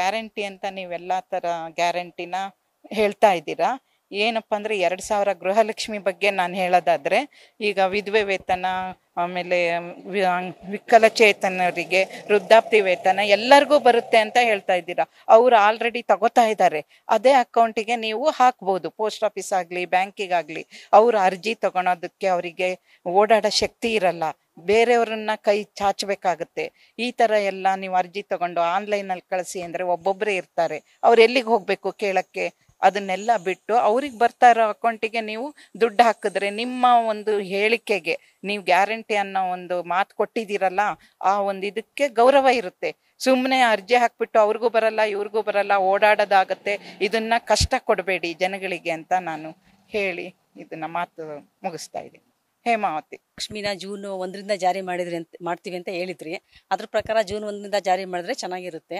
guarantee ಅಂತ ನೀವೆಲ್ಲ ತರ ಗ್ಯಾರಂಟಿನ ಹೇಳ್ತಾ ಇದ್ದೀರಾ ಏನಪ್ಪಾ ಅಂದ್ರೆ ಎರಡು ಸಾವಿರ ಗೃಹಲಕ್ಷ್ಮಿ ಬಗ್ಗೆ ನಾನು ಹೇಳೋದಾದ್ರೆ ಈಗ ವಿಧವೆ ವೇತನ ಆಮೇಲೆ ವಿಕಲಚೇತನರಿಗೆ ವೃದ್ಧಾಪ್ತಿ ವೇತನ ಎಲ್ಲರಿಗೂ ಬರುತ್ತೆ ಅಂತ ಹೇಳ್ತಾ ಇದ್ದೀರಾ ಅವ್ರು ಆಲ್ರೆಡಿ ತಗೋತಾ ಇದ್ದಾರೆ ಅದೇ ಅಕೌಂಟಿಗೆ ನೀವು ಹಾಕ್ಬೋದು ಪೋಸ್ಟ್ ಆಫೀಸ್ ಆಗಲಿ ಬ್ಯಾಂಕಿಗಾಗಲಿ ಅವ್ರ ಅರ್ಜಿ ತಗೊಳೋದಕ್ಕೆ ಅವರಿಗೆ ಓಡಾಡೋ ಶಕ್ತಿ ಇರಲ್ಲ ಬೇರೆಯವರನ್ನ ಕೈ ಚಾಚಬೇಕಾಗತ್ತೆ ಈ ತರ ಎಲ್ಲ ನೀವು ಅರ್ಜಿ ತಗೊಂಡು ಅಲ್ಲಿ ಕಳಿಸಿ ಅಂದ್ರೆ ಒಬ್ಬೊಬ್ಬರೇ ಇರ್ತಾರೆ ಅವ್ರು ಎಲ್ಲಿಗೆ ಹೋಗ್ಬೇಕು ಕೇಳಕ್ಕೆ ಅದನ್ನೆಲ್ಲ ಬಿಟ್ಟು ಅವ್ರಿಗೆ ಬರ್ತಾ ಇರೋ ಅಕೌಂಟಿಗೆ ನೀವು ದುಡ್ಡು ಹಾಕಿದ್ರೆ ನಿಮ್ಮ ಒಂದು ಹೇಳಿಕೆಗೆ ನೀವು ಗ್ಯಾರಂಟಿ ಅನ್ನೋ ಒಂದು ಮಾತು ಕೊಟ್ಟಿದ್ದೀರಲ್ಲ ಆ ಒಂದು ಇದಕ್ಕೆ ಗೌರವ ಇರುತ್ತೆ ಸುಮ್ಮನೆ ಅರ್ಜಿ ಹಾಕ್ಬಿಟ್ಟು ಅವ್ರಿಗೂ ಬರಲ್ಲ ಇವ್ರಿಗೂ ಬರಲ್ಲ ಓಡಾಡೋದಾಗತ್ತೆ ಇದನ್ನ ಕಷ್ಟ ಕೊಡಬೇಡಿ ಜನಗಳಿಗೆ ಅಂತ ನಾನು ಹೇಳಿ ಇದನ್ನ ಮಾತು ಮುಗಿಸ್ತಾ ಇದ್ದೀನಿ ಹೇಮಾವತಿ ಲಕ್ಷ್ಮಿನ ಜೂನ್ ಒಂದರಿಂದ ಜಾರಿ ಮಾಡಿದ್ರಿ ಅಂತ ಮಾಡ್ತೀವಿ ಅಂತ ಹೇಳಿದ್ರಿ ಅದ್ರ ಪ್ರಕಾರ ಜೂನ್ ಒಂದರಿಂದ ಜಾರಿ ಮಾಡಿದ್ರೆ ಚೆನ್ನಾಗಿರುತ್ತೆ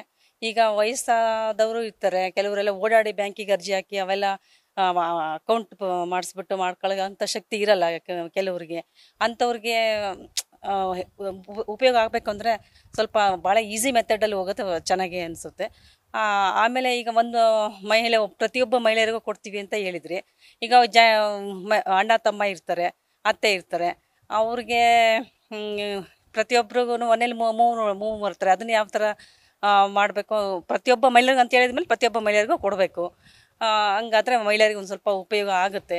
ಈಗ ವಯಸ್ಸಾದವರು ಇರ್ತಾರೆ ಕೆಲವರೆಲ್ಲ ಓಡಾಡಿ ಬ್ಯಾಂಕಿಗೆ ಅರ್ಜಿ ಹಾಕಿ ಅವೆಲ್ಲ ಅಕೌಂಟ್ ಮಾಡಿಸ್ಬಿಟ್ಟು ಮಾಡ್ಕೊಳ್ಳೋ ಅಂಥ ಶಕ್ತಿ ಇರಲ್ಲ ಕೆಲವ್ರಿಗೆ ಅಂಥವ್ರಿಗೆ ಉಪಯೋಗ ಆಗಬೇಕು ಅಂದರೆ ಸ್ವಲ್ಪ ಭಾಳ ಈಸಿ ಮೆಥಡಲ್ಲಿ ಹೋಗೋದು ಚೆನ್ನಾಗಿ ಅನಿಸುತ್ತೆ ಆಮೇಲೆ ಈಗ ಒಂದು ಮಹಿಳೆ ಪ್ರತಿಯೊಬ್ಬ ಮಹಿಳೆಯರಿಗೂ ಕೊಡ್ತೀವಿ ಅಂತ ಹೇಳಿದ್ರಿ ಈಗ ಜ ಅಣ್ಣ ತಮ್ಮ ಇರ್ತಾರೆ ಅತ್ತೆ ಇರ್ತಾರೆ ಅವ್ರಿಗೆ ಪ್ರತಿಯೊಬ್ಬರಿಗೂ ಮನೇಲಿ ಮೂರು ಮೂವ್ ಬರ್ತಾರೆ ಅದನ್ನು ಯಾವ ಥರ ಮಾಡಬೇಕು ಪ್ರತಿಯೊಬ್ಬ ಮಹಿಳೆಗೆ ಅಂತ ಮೇಲೆ ಪ್ರತಿಯೊಬ್ಬ ಮಹಿಳೆಯರಿಗೂ ಕೊಡಬೇಕು ಹಂಗಾದರೆ ಮಹಿಳೆಯರಿಗೆ ಒಂದು ಸ್ವಲ್ಪ ಉಪಯೋಗ ಆಗುತ್ತೆ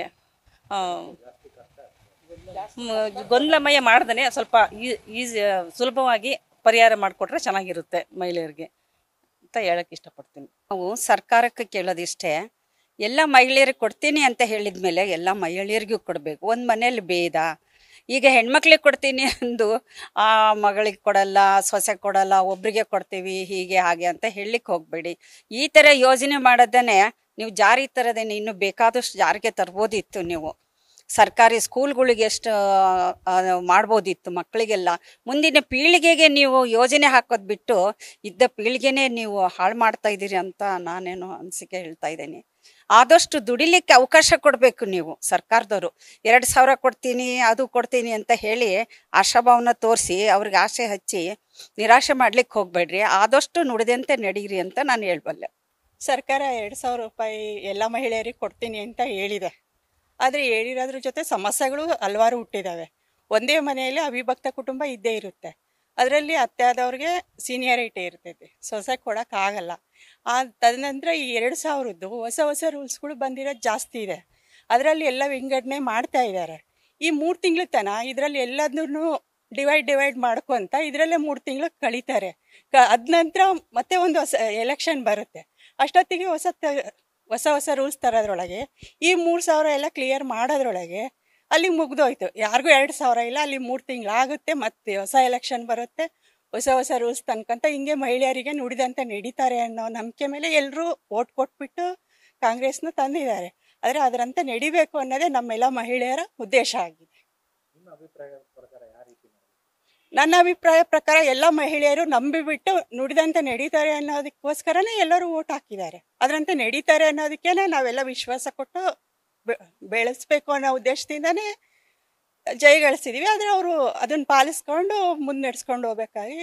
ಗೊಂದಲಮಯ ಮಾಡ್ದೇ ಸ್ವಲ್ಪ ಈಸಿ ಸುಲಭವಾಗಿ ಪರಿಹಾರ ಮಾಡಿಕೊಟ್ರೆ ಚೆನ್ನಾಗಿರುತ್ತೆ ಮಹಿಳೆಯರಿಗೆ ಅಂತ ಹೇಳಕ್ಕೆ ಇಷ್ಟಪಡ್ತೀನಿ ನಾವು ಸರ್ಕಾರಕ್ಕೆ ಕೇಳೋದಿಷ್ಟೇ ಎಲ್ಲ ಮಹಿಳೆಯರಿಗೆ ಕೊಡ್ತೀನಿ ಅಂತ ಹೇಳಿದ ಮೇಲೆ ಎಲ್ಲ ಮಹಿಳೆಯರಿಗೂ ಕೊಡಬೇಕು ಒಂದು ಮನೇಲಿ ಭೇದ ಈಗ ಹೆಣ್ಮಕ್ಳಿಗೆ ಕೊಡ್ತೀನಿ ಅಂದು ಆ ಮಗಳಿಗೆ ಕೊಡಲ್ಲ ಸೊಸೆ ಕೊಡಲ್ಲ ಒಬ್ರಿಗೆ ಕೊಡ್ತೀವಿ ಹೀಗೆ ಹಾಗೆ ಅಂತ ಹೇಳಲಿಕ್ಕೆ ಹೋಗಬೇಡಿ ಈ ಥರ ಯೋಜನೆ ಮಾಡೋದನ್ನೇ ನೀವು ಜಾರಿಗೆ ತರೋದೇನೆ ಇನ್ನೂ ಬೇಕಾದಷ್ಟು ಜಾರಿಗೆ ತರ್ಬೋದಿತ್ತು ನೀವು ಸರ್ಕಾರಿ ಸ್ಕೂಲ್ಗಳಿಗೆ ಎಷ್ಟು ಮಾಡ್ಬೋದಿತ್ತು ಮಕ್ಕಳಿಗೆಲ್ಲ ಮುಂದಿನ ಪೀಳಿಗೆಗೆ ನೀವು ಯೋಜನೆ ಹಾಕೋದು ಬಿಟ್ಟು ಇದ್ದ ಪೀಳಿಗೆನೇ ನೀವು ಹಾಳು ಮಾಡ್ತಾ ಇದ್ದೀರಿ ಅಂತ ನಾನೇನು ಅನಿಸಿಕೆ ಹೇಳ್ತಾ ಇದ್ದೀನಿ ಆದಷ್ಟು ದುಡಿಲಿಕ್ಕೆ ಅವಕಾಶ ಕೊಡಬೇಕು ನೀವು ಸರ್ಕಾರದವರು ಎರಡು ಸಾವಿರ ಕೊಡ್ತೀನಿ ಅದು ಕೊಡ್ತೀನಿ ಅಂತ ಹೇಳಿ ಆಶಾಭಾವನ ತೋರಿಸಿ ಅವ್ರಿಗೆ ಆಸೆ ಹಚ್ಚಿ ನಿರಾಶೆ ಮಾಡ್ಲಿಕ್ಕೆ ಹೋಗ್ಬೇಡ್ರಿ ಆದಷ್ಟು ನುಡಿದಂತೆ ನಡೀರಿ ಅಂತ ನಾನು ಹೇಳ್ಬಲ್ಲೆ ಸರ್ಕಾರ ಎರಡು ಸಾವಿರ ರೂಪಾಯಿ ಎಲ್ಲ ಮಹಿಳೆಯರಿಗೆ ಕೊಡ್ತೀನಿ ಅಂತ ಹೇಳಿದೆ ಆದರೆ ಹೇಳಿರೋದ್ರ ಜೊತೆ ಸಮಸ್ಯೆಗಳು ಹಲವಾರು ಹುಟ್ಟಿದಾವೆ ಒಂದೇ ಮನೆಯಲ್ಲಿ ಅವಿಭಕ್ತ ಕುಟುಂಬ ಇದ್ದೇ ಇರುತ್ತೆ ಅದರಲ್ಲಿ ಅತ್ತೆ ಆದವ್ರಿಗೆ ಸೀನಿಯರಿಟಿ ಇರ್ತೈತಿ ಸೊಸೆ ಕೊಡೋಕ್ಕಾಗಲ್ಲ ಆ ತದನಂತರ ಈ ಎರಡು ಸಾವಿರದ್ದು ಹೊಸ ಹೊಸ ರೂಲ್ಸ್ಗಳು ಬಂದಿರೋದು ಜಾಸ್ತಿ ಇದೆ ಅದರಲ್ಲಿ ಎಲ್ಲ ವಿಂಗಡಣೆ ಮಾಡ್ತಾ ಇದ್ದಾರೆ ಈ ಮೂರು ತಿಂಗಳ ತನ ಇದರಲ್ಲಿ ಎಲ್ಲದನ್ನು ಡಿವೈಡ್ ಡಿವೈಡ್ ಮಾಡ್ಕೊಂತ ಇದರಲ್ಲೇ ಮೂರು ತಿಂಗಳು ಕಳೀತಾರೆ ಅದ ನಂತರ ಮತ್ತೆ ಒಂದು ಹೊಸ ಎಲೆಕ್ಷನ್ ಬರುತ್ತೆ ಅಷ್ಟೊತ್ತಿಗೆ ಹೊಸ ಹೊಸ ಹೊಸ ರೂಲ್ಸ್ ತರೋದ್ರೊಳಗೆ ಈ ಮೂರು ಸಾವಿರ ಎಲ್ಲ ಕ್ಲಿಯರ್ ಮಾಡೋದ್ರೊಳಗೆ ಅಲ್ಲಿ ಮುಗ್ದೋಯ್ತು ಯಾರಿಗೂ ಎರಡು ಸಾವಿರ ಇಲ್ಲ ಅಲ್ಲಿ ಮೂರು ತಿಂಗಳಾಗುತ್ತೆ ಮತ್ತೆ ಹೊಸ ಎಲೆಕ್ಷನ್ ಬರುತ್ತೆ ಹೊಸ ಹೊಸ ರೂಲ್ಸ್ ತನ್ಕಂತ ಹಿಂಗೆ ಮಹಿಳೆಯರಿಗೆ ನುಡಿದಂತೆ ನಡೀತಾರೆ ಅನ್ನೋ ನಂಬಿಕೆ ಮೇಲೆ ಎಲ್ಲರೂ ಓಟ್ ಕೊಟ್ಬಿಟ್ಟು ಕಾಂಗ್ರೆಸ್ನ ತಂದಿದ್ದಾರೆ ಆದರೆ ಅದರಂತೆ ನಡಿಬೇಕು ಅನ್ನೋದೇ ನಮ್ಮೆಲ್ಲ ಮಹಿಳೆಯರ ಉದ್ದೇಶ ಆಗಿದೆ ನನ್ನ ಅಭಿಪ್ರಾಯ ಪ್ರಕಾರ ಎಲ್ಲ ಮಹಿಳೆಯರು ನಂಬಿಬಿಟ್ಟು ನುಡಿದಂತೆ ನಡೀತಾರೆ ಅನ್ನೋದಕ್ಕೋಸ್ಕರನೇ ಎಲ್ಲರೂ ಓಟ್ ಹಾಕಿದ್ದಾರೆ ಅದರಂತೆ ನಡೀತಾರೆ ಅನ್ನೋದಕ್ಕೇನೆ ನಾವೆಲ್ಲ ವಿಶ್ವಾಸ ಕೊಟ್ಟು ಬೆಳೆಸ್ಬೇಕು ಅನ್ನೋ ಉದ್ದೇಶದಿಂದನೇ ಜಯಗಳಿಸಿದೀವಿ ಆದರೆ ಅವರು ಅದನ್ನ ಪಾಲಿಸ್ಕೊಂಡು ಮುನ್ನಡೆಸ್ಕೊಂಡು ಹೋಗ್ಬೇಕಾಗಿ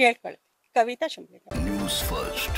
ಕೇಳ್ಕೊಳ್ಳಿ ಕವಿತಾ ಶುಂಭ ನ್ಯೂಸ್ ಫಸ್ಟ್